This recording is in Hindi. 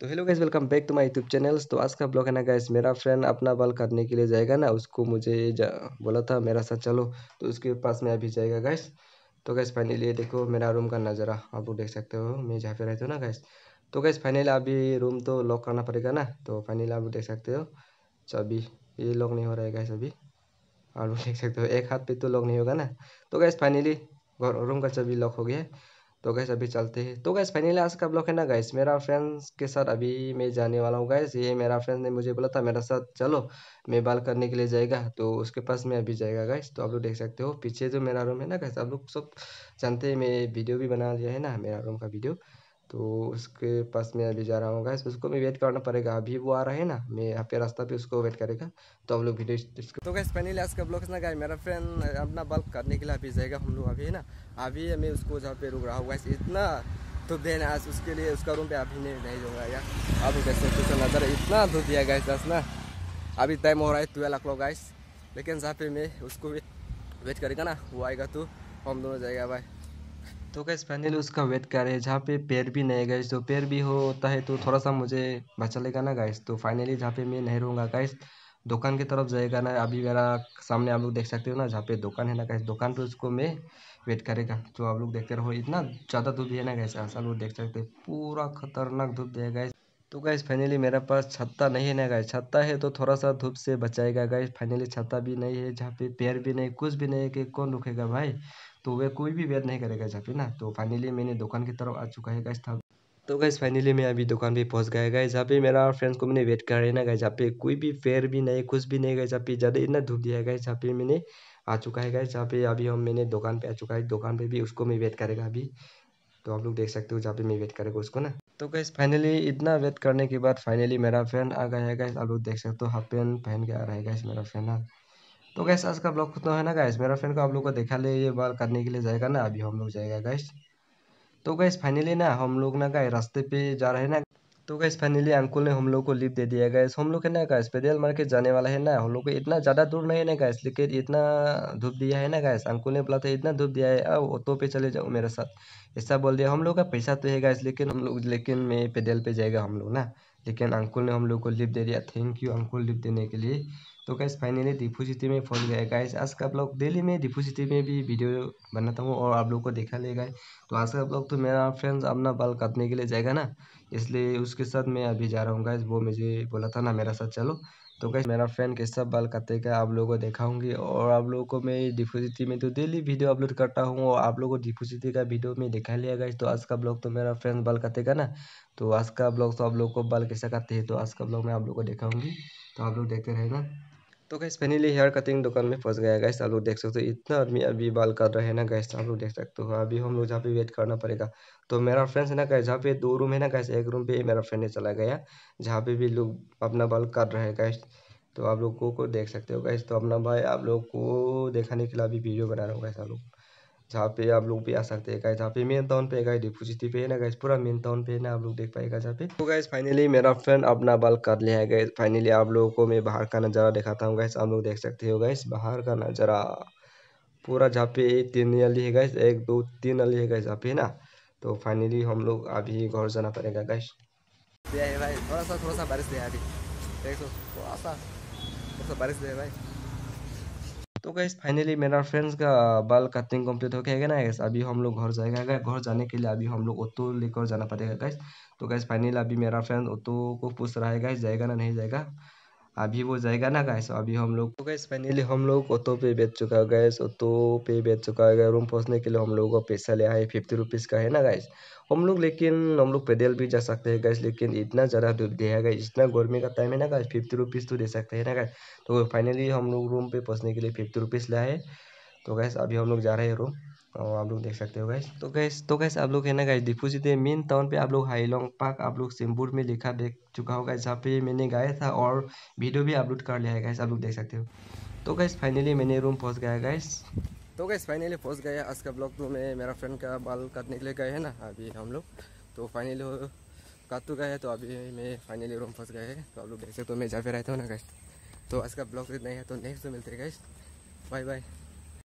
तो hello guys welcome back to my YouTube channels तो आज का ब्लॉग है ना गैस मेरा फ्रेंड अपना बाल काटने के लिए जाएगा ना उसको मुझे जा, बोला था मेरा साथ चलो तो उसके पास में अभी जाएगा गैस तो गैस फाइनली देखो मेरा रूम का नज़ारा आप लोग देख सकते हो मैं जहाँ पे रहती हूँ ना गैस तो गैस फाइनली अभी रूम तो लॉक करना पड़ेगा ना तो फाइनली आप देख सकते हो तो अभी ये लॉक नहीं हो रहा है गैस अभी आप लोग देख सकते हो एक हाथ पे तो लॉक नहीं होगा ना तो गैस फाइनली रूम का चाबी लॉक हो गया है तो गैस अभी चलते हैं तो गैस फाइनली आज का ब्लॉग है ना गैस मेरा फ्रेंड्स के साथ अभी मैं जाने वाला हूँ गैस ये मेरा फ्रेंड ने मुझे बोला था मेरे साथ चलो मैं बाल करने के लिए जाएगा तो उसके पास मैं अभी जाएगा गैस तो आप लोग देख सकते हो पीछे जो मेरा रूम है ना गैस आप लोग सब जानते हैं मैं वीडियो भी बना लिया है ना मेरा रूम का वीडियो तो उसके पास मैं अभी जा रहा हूँ गाइस उसको भी वेट करना पड़ेगा अभी वो आ रहा है ना मैं यहाँ पे रास्ता पे उसको वेट करेगा तो हम लोग वीडियो तो गैस पहले आज का ब्लॉग ना गाइस मेरा फ्रेंड अपना बल्क करने के लिए अभी जाएगा हम लोग अभी है ना अभी मैं उसको जहाँ पे रुक रहा हूँ गैस इतना धूप तो देना आज उसके लिए उसका रूम पे अभी नहीं नहीं यार अभी कैसे कुछ नज़र इतना धूप दिया गैस दस ना अभी टाइम हो रहा है ट्वेल्व ओ क्लॉक गाइस लेकिन जहाँ पे मैं उसको वेट करेगा ना वो आएगा तो हम दोनों जाएगा भाई तो गैस फाइनली तो उसका वेट कर रहे हैं जहाँ पे पैर भी नहीं गए तो पैर भी होता है तो थोड़ा सा मुझे बचा लेगा ना गैस तो फाइनली जहाँ पे मैं नहीं रहूँगा गैस दुकान की तरफ जाएगा ना अभी मेरा सामने आप लोग देख सकते हो ना जहाँ पे दुकान है ना गैस दुकान पे उसको मैं वेट करेगा तो आप लोग देखते रहो इतना ज़्यादा धूप है ना गैस ऐसा लोग देख सकते पूरा खतरनाक धूप देगा तो गाइस फाइनली मेरे पास छत्ता नहीं है ना गाइस छत्ता है तो थोड़ा सा धूप से बचाएगा गाइस फाइनली छत्ता भी नहीं है जहाँ पे पेड़ भी नहीं कुछ भी नहीं है कि कौन रुकेगा भाई तो वे कोई भी वेयर नहीं करेगा जहाँ पे ना तो फाइनली मैंने दुकान की तरफ आ चुका है गाइस था तो गाइस फाइनली मैं अभी दुकान पर पहुँच गया गाइस जहाँ पे मेरा फ्रेंड्स को मैंने वेट कर रहे ना गया जहाँ पे कोई भी पैर भी नहीं कुछ भी नहीं गए जहाँ पे ज़्यादा इतना धूप दिया गया जहाँ पे मैंने आ चुका है गाइस जहाँ पे अभी हम मैंने दुकान पर आ चुका है दुकान पर भी उसको मैं वेट करेगा अभी तो आप लोग देख सकते हो जहाँ पे मैं वेट करेगा उसको ना तो गैस फाइनली इतना वेट करने के बाद फाइनली मेरा फैन आ गया है गैस आप लोग देख सकते हो हाफ पैंट पहन के आ रहा है गैस मेरा फैन आ तो गैस आज का ब्लॉग खुदा है ना गैस मेरा फ्रेंड को आप लोग को देखा ले ये बाल करने के लिए जाएगा ना अभी हम लोग जाएगा गैस तो गैस फाइनली ना हम लोग ना गए रास्ते पे जा रहे हैं ना तो गैस फाइनली अंकुल ने हम लोग को लिफ्ट दे दिया गैस हम लोग है ना गैस पैदल मार्केट जाने वाला है ना हम लोग को इतना ज़्यादा दूर नहीं है ना गैस लेकिन इतना धूप दिया है ना गैस अंकुल ने बोला था इतना धूप दिया है अब ऑटो पे चले जाओ मेरे साथ ऐसा बोल दिया हम लोग का पैसा तो है गैस लेकिन हम लोग लेकिन मैं पैदल पर जाएगा हम लोग ना लेकिन अंकुल ने हम लोग को लिफ्ट दे दिया थैंक यू अंकुल लिफ्ट देने के लिए तो गैस फाइनली डिफू सिटी में फोन गया गैस आज का ब्लॉग डेली में डिफू सिटी में भी वीडियो बनाता हूँ और आप लोग को देखा ले गए तो आज का ब्लॉग तो मेरा फ्रेंड्स अपना बाल काटने के लिए जाएगा ना इसलिए उसके साथ मैं अभी जा रहा हूँ गैस वो मुझे बोला था ना मेरा साथ चलो तो गैस मेरा फ्रेंड कैसा बाल काटेगा आप लोगों को दिखाऊंगी और आप लोगों को मैं डिफू सिटी में तो डेली वीडियो अपलोड करता हूँ और आप लोगों को डिफू सिटी का वीडियो में दिखा लिया गया तो आज का ब्लॉग तो मेरा फ्रेंड बाल काटेगा ना तो आज का ब्लॉग तो आप लोग को बाल कैसा काटते हैं तो आज का ब्लॉग मैं आप लोग को दिखाऊंगी तो आप लोग देखते रहेगा तो गैस फाइनली हेयर कटिंग दुकान में फंस गया गैस आप लोग देख सकते हो इतना आदमी अभी बाल कर रहे हैं ना गैस आप लोग देख सकते हो हाँ, अभी हम लोग जहाँ पे वेट करना पड़ेगा तो मेरा फ्रेंड्स है ना गैस जहाँ पे दो रूम है ना गैस एक रूम पे मेरा फ्रेंड चला गया जहाँ पे भी लोग अपना बाल कर रहे हैं गैस तो आप लोग को, को देख सकते हो गैस तो अपना भाई आप लोग को देखाने के लिए अभी वीडियो बना रहा हूँ गैस आप लोग जहाँ पे आप लोग भी आ सकते हैं गाइस जहाँ पे मेन टाउन पे गाइस डिपो पे है ना गाइस पूरा मेन टाउन पे है ना आप लोग देख पाएगा जहाँ पे तो गाइस फाइनली मेरा फ्रेंड अपना बाल कर लिया है गाइस फाइनली आप लोगों को मैं बाहर का नज़ारा दिखाता हूँ गाइस आप लोग देख सकते हो गाइस बाहर का नज़ारा पूरा जहाँ पे तीन अली है गाइस एक दो तीन अली है गाइस जहाँ पे ना तो फाइनली हम लोग अभी घर जाना पड़ेगा गाइस भाई थोड़ा सा थोड़ा सा बारिश दे अभी थोड़ा सा थोड़ा सा बारिश दे भाई तो गैस फाइनली मेरा फ्रेंड्स का बाल कटिंग कंप्लीट हो गया ना गैस अभी हम लोग घर जाएगा गया घर जाने के लिए अभी हम लोग ओतो लेकर जाना पड़ेगा गैस तो गैस फाइनली अभी मेरा फ्रेंड ओतो को पूछ रहा है गैस जाएगा ना नहीं जाएगा अभी वो जाएगा ना गैस अभी हम लोग तो गैस फाइनली हम लोग ऑटो पे बेच चुका है गैस ऑटो पे बेच चुका है रूम पहुँचने के लिए हम लोगों का पैसा लिया है फिफ्टी रुपीज़ का है ना गैस हम लोग लेकिन हम लोग पैदल भी जा सकते हैं गैस लेकिन इतना ज़्यादा दूर दिया गया इतना गर्मी का टाइम है ना गैस फिफ्टी रुपीज़ तो दे सकते हैं ना गैस तो फाइनली हम लोग रूम पे पहुँचने के लिए फिफ्टी रुपीज़ लाए तो गैस अभी हम लोग जा रहे हैं रूम और तो आप लोग देख सकते हो गैस तो गैस तो गैस आप लोग है ना गैस डिफू जी मेन टाउन पे आप लोग हाईलोंग पार्क आप लोग सिमपुर में लिखा देख चुका होगा जहाँ पे मैंने गाया था और वीडियो भी अपलोड कर लिया है गैस आप लोग देख सकते हो तो गैस फाइनली मैंने रूम पहुँच गया गैस तो गैस फाइनली पहुँच गया आज का ब्लॉग तो मैं मेरा फ्रेंड का बाल काटने के लिए गए हैं ना अभी हम लोग तो फाइनली काट तो गए तो अभी मैं फाइनली रूम फंस गए है तो आप लोग देख सकते हो मैं जा पे रहता हूँ ना गैस तो आज का ब्लॉग नहीं है तो नेक्स्ट तो मिलते हैं गैस बाय बाय